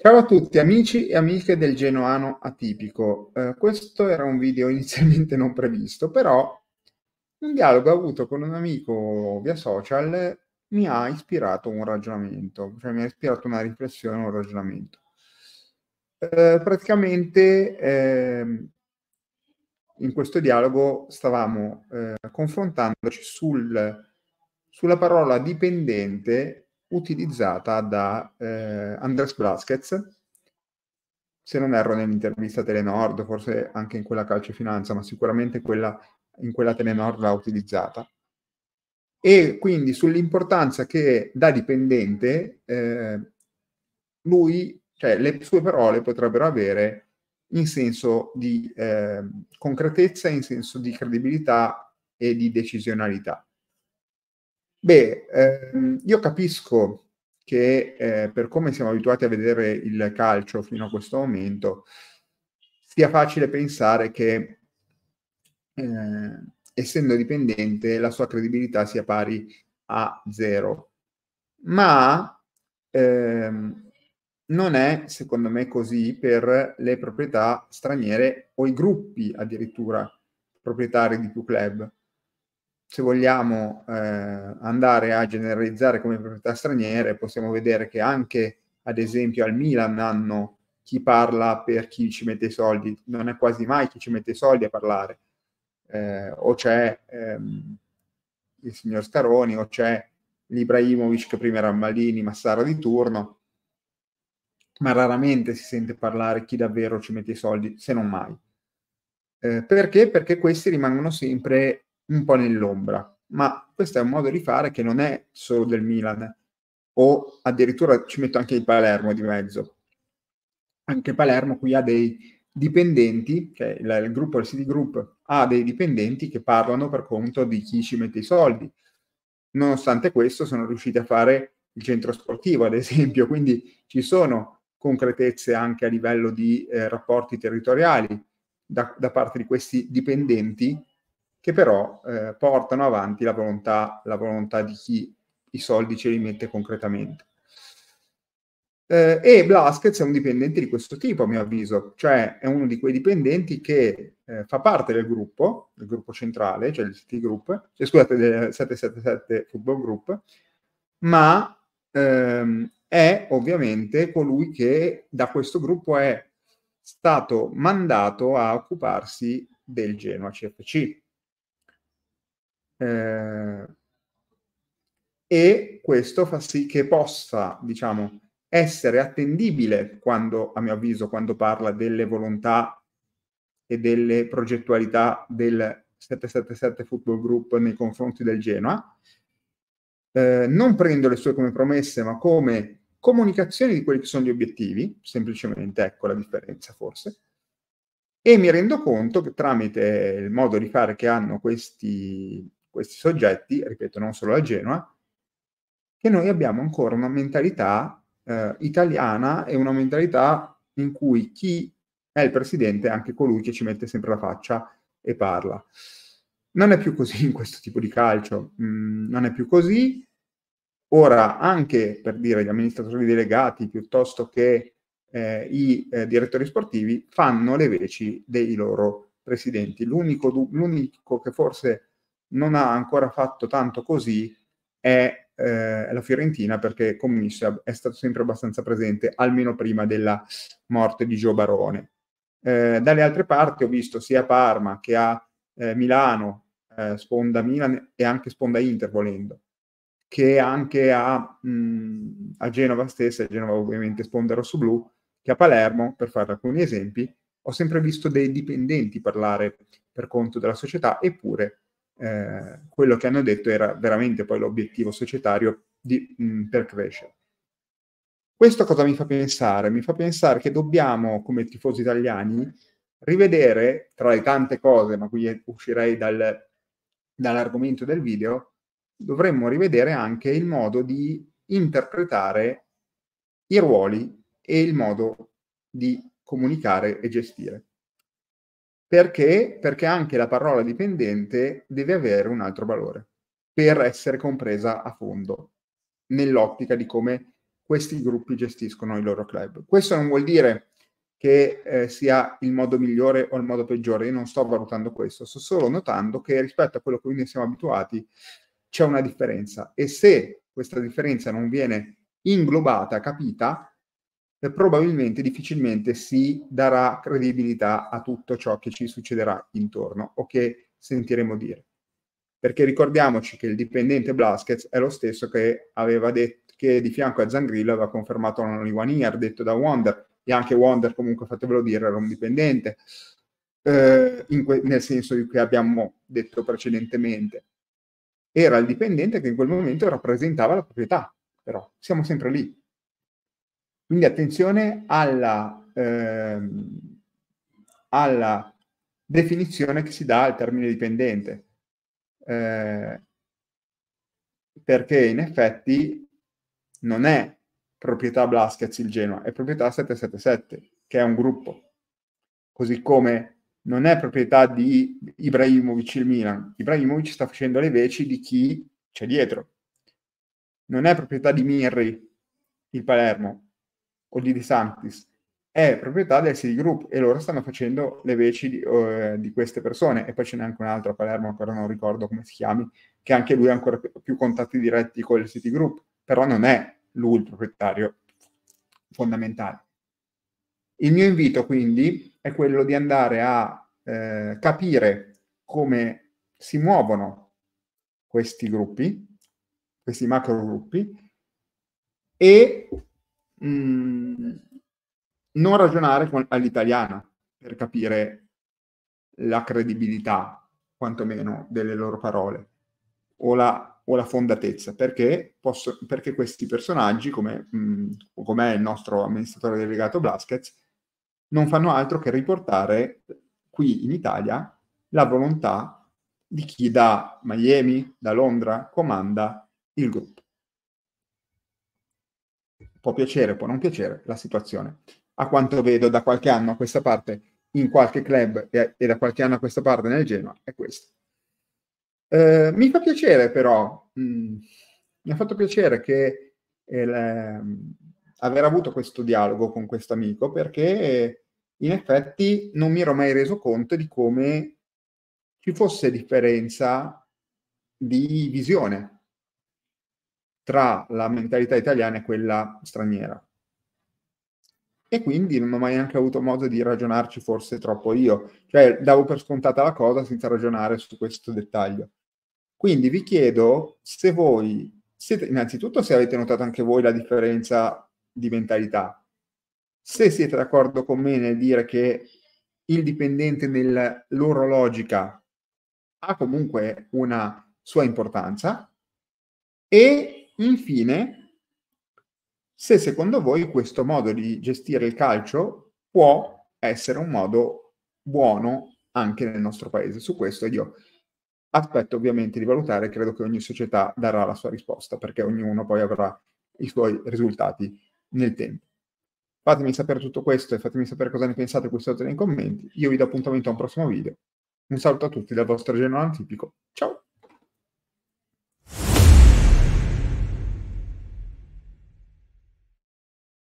Ciao a tutti amici e amiche del Genoano Atipico. Eh, questo era un video inizialmente non previsto, però un dialogo avuto con un amico via social mi ha ispirato un ragionamento, cioè mi ha ispirato una riflessione, un ragionamento. Eh, praticamente eh, in questo dialogo stavamo eh, confrontandoci sul, sulla parola dipendente utilizzata da eh, Andres Blaschez, se non erro nell'intervista Telenord, forse anche in quella Calcio Finanza, ma sicuramente quella, in quella Telenord l'ha utilizzata. E quindi sull'importanza che da dipendente eh, lui, cioè le sue parole potrebbero avere in senso di eh, concretezza, in senso di credibilità e di decisionalità. Beh, ehm, mm. io capisco che eh, per come siamo abituati a vedere il calcio fino a questo momento, sia facile pensare che eh, essendo dipendente la sua credibilità sia pari a zero. Ma ehm, non è, secondo me, così per le proprietà straniere o i gruppi addirittura proprietari di più club se vogliamo eh, andare a generalizzare come proprietà straniere, possiamo vedere che anche, ad esempio, al Milan hanno chi parla per chi ci mette i soldi, non è quasi mai chi ci mette i soldi a parlare, eh, o c'è ehm, il signor Scaroni, o c'è l'Ibrahimovic che prima era Malini, Massara di turno, ma raramente si sente parlare chi davvero ci mette i soldi, se non mai. Eh, perché? Perché questi rimangono sempre un po' nell'ombra, ma questo è un modo di fare che non è solo del Milan, o addirittura ci metto anche il Palermo di mezzo. Anche Palermo qui ha dei dipendenti, cioè il, il gruppo, il City Group, ha dei dipendenti che parlano per conto di chi ci mette i soldi. Nonostante questo sono riusciti a fare il centro sportivo, ad esempio, quindi ci sono concretezze anche a livello di eh, rapporti territoriali da, da parte di questi dipendenti che però eh, portano avanti la volontà, la volontà, di chi i soldi ce li mette concretamente. Eh, e Blaskets è un dipendente di questo tipo, a mio avviso, cioè è uno di quei dipendenti che eh, fa parte del gruppo, del gruppo centrale, cioè del City Group, cioè, scusate, del 777 Football Group, ma ehm, è ovviamente colui che da questo gruppo è stato mandato a occuparsi del Genoa CFC eh, e questo fa sì che possa, diciamo, essere attendibile quando, a mio avviso, quando parla delle volontà e delle progettualità del 777 Football Group nei confronti del Genoa, eh, non prendo le sue come promesse, ma come comunicazione di quelli che sono gli obiettivi, semplicemente ecco la differenza forse, e mi rendo conto che tramite il modo di fare che hanno questi questi soggetti, ripeto, non solo a Genoa, che noi abbiamo ancora una mentalità eh, italiana e una mentalità in cui chi è il presidente è anche colui che ci mette sempre la faccia e parla. Non è più così in questo tipo di calcio, mm, non è più così. Ora, anche per dire gli amministratori delegati piuttosto che eh, i eh, direttori sportivi fanno le veci dei loro presidenti. L'unico, l'unico che forse non ha ancora fatto tanto così è eh, la Fiorentina perché comunista è stato sempre abbastanza presente, almeno prima della morte di Gio Barone. Eh, dalle altre parti ho visto sia Parma che a eh, Milano, eh, sponda Milan e anche sponda Inter volendo, che anche a, mh, mm, a Genova stessa, Genova ovviamente sponda rosso-blu, che a Palermo, per fare alcuni esempi, ho sempre visto dei dipendenti parlare per conto della società, eppure eh, quello che hanno detto era veramente poi l'obiettivo societario di, mh, per crescere. Questo cosa mi fa pensare? Mi fa pensare che dobbiamo, come tifosi italiani, rivedere, tra le tante cose, ma qui uscirei dal, dall'argomento del video, dovremmo rivedere anche il modo di interpretare i ruoli e il modo di comunicare e gestire. Perché? Perché anche la parola dipendente deve avere un altro valore per essere compresa a fondo nell'ottica di come questi gruppi gestiscono i loro club. Questo non vuol dire che eh, sia il modo migliore o il modo peggiore, io non sto valutando questo, sto solo notando che rispetto a quello a cui noi siamo abituati c'è una differenza e se questa differenza non viene inglobata, capita, eh, probabilmente difficilmente si darà credibilità a tutto ciò che ci succederà intorno o che sentiremo dire. Perché ricordiamoci che il dipendente Blaskets è lo stesso che aveva detto che di fianco a Zangrillo aveva confermato l'only one year detto da Wonder e anche Wonder comunque fatevelo dire era un dipendente eh, que- nel senso di cui abbiamo detto precedentemente era il dipendente che in quel momento rappresentava la proprietà però siamo sempre lì quindi attenzione alla, ehm, alla definizione che si dà al termine dipendente, eh, perché in effetti non è proprietà Blaskets il Genoa, è proprietà 777, che è un gruppo. Così come non è proprietà di Ibrahimovic il Milan. Ibrahimovic sta facendo le veci di chi c'è dietro. Non è proprietà di Mirri il Palermo, o di De Santis è proprietà del City Group e loro stanno facendo le veci di, oh, eh, di queste persone e poi ce n'è anche un altro a Palermo, ancora non ricordo come si chiami, che anche lui ha ancora più, più contatti diretti con il City Group, però non è lui il proprietario fondamentale. Il mio invito quindi è quello di andare a eh, capire come si muovono questi gruppi, questi macro gruppi, e Mm, non ragionare con, all'italiana per capire la credibilità, quantomeno, delle loro parole o la, o la fondatezza, perché, posso, perché, questi personaggi, come, mh, mm, il nostro amministratore delegato Blaschez, non fanno altro che riportare qui in Italia la volontà di chi da Miami, da Londra, comanda il gruppo può piacere, può non piacere la situazione. A quanto vedo da qualche anno a questa parte in qualche club e, e da qualche anno a questa parte nel Genoa è questo. Eh, mi fa piacere però, mh, mm, mi ha fatto piacere che il, eh, mm, aver avuto questo dialogo con questo amico perché in effetti non mi ero mai reso conto di come ci fosse differenza di visione tra la mentalità italiana e quella straniera. E quindi non ho mai anche avuto modo di ragionarci forse troppo io, cioè davo per scontata la cosa senza ragionare su questo dettaglio. Quindi vi chiedo se voi, siete, innanzitutto se avete notato anche voi la differenza di mentalità, se siete d'accordo con me nel dire che il dipendente nella loro logica ha comunque una sua importanza e Infine, se secondo voi questo modo di gestire il calcio può essere un modo buono anche nel nostro paese. Su questo io aspetto ovviamente di valutare, credo che ogni società darà la sua risposta perché ognuno poi avrà i suoi risultati nel tempo. Fatemi sapere tutto questo e fatemi sapere cosa ne pensate qui sotto nei commenti. Io vi do appuntamento a un prossimo video. Un saluto a tutti dal vostro Genoa Antipico. Ciao!